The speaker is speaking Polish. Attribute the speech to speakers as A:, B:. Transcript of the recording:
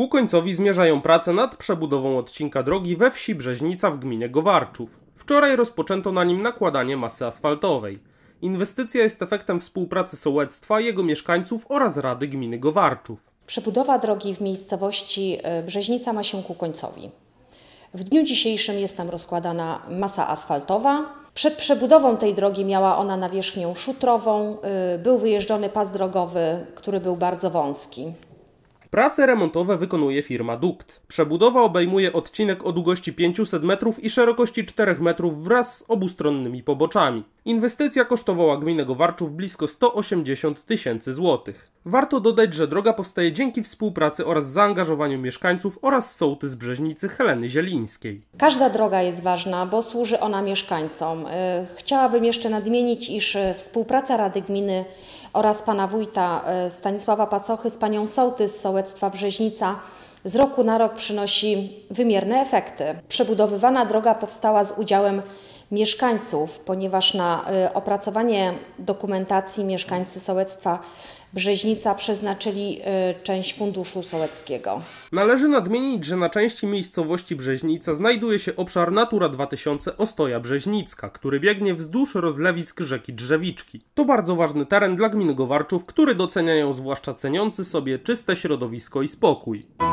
A: Ku końcowi zmierzają prace nad przebudową odcinka drogi we wsi Brzeźnica w gminie Gowarczów. Wczoraj rozpoczęto na nim nakładanie masy asfaltowej. Inwestycja jest efektem współpracy sołectwa, jego mieszkańców oraz Rady Gminy Gowarczów.
B: Przebudowa drogi w miejscowości e, Brzeźnica ma się ku końcowi. W dniu dzisiejszym jest tam rozkładana masa asfaltowa, przed przebudową tej drogi miała ona nawierzchnię szutrową, e, był wyjeżdżony pas drogowy, który był bardzo wąski.
A: Prace remontowe wykonuje firma Dukt. Przebudowa obejmuje odcinek o długości 500 metrów i szerokości 4 metrów wraz z obustronnymi poboczami. Inwestycja kosztowała gminę Gowarczów blisko 180 tysięcy złotych. Warto dodać, że droga powstaje dzięki współpracy oraz zaangażowaniu mieszkańców oraz sołty z Brzeźnicy Heleny Zielińskiej.
B: Każda droga jest ważna, bo służy ona mieszkańcom. Y, chciałabym jeszcze nadmienić, iż y, współpraca Rady Gminy oraz pana wójta e, Stanisława Pacochy z panią Sołty z sołectwa Brzeźnica z roku na rok przynosi wymierne efekty. Przebudowywana droga powstała z udziałem mieszkańców, ponieważ na y, opracowanie dokumentacji mieszkańcy sołectwa Brzeźnica przeznaczyli y, część funduszu sołeckiego.
A: Należy nadmienić, że na części miejscowości Brzeźnica znajduje się obszar Natura 2000 Ostoja Brzeźnicka, który biegnie wzdłuż rozlewisk rzeki Drzewiczki. To bardzo ważny teren dla gmin Gowarczów, który doceniają zwłaszcza ceniący sobie czyste środowisko i spokój.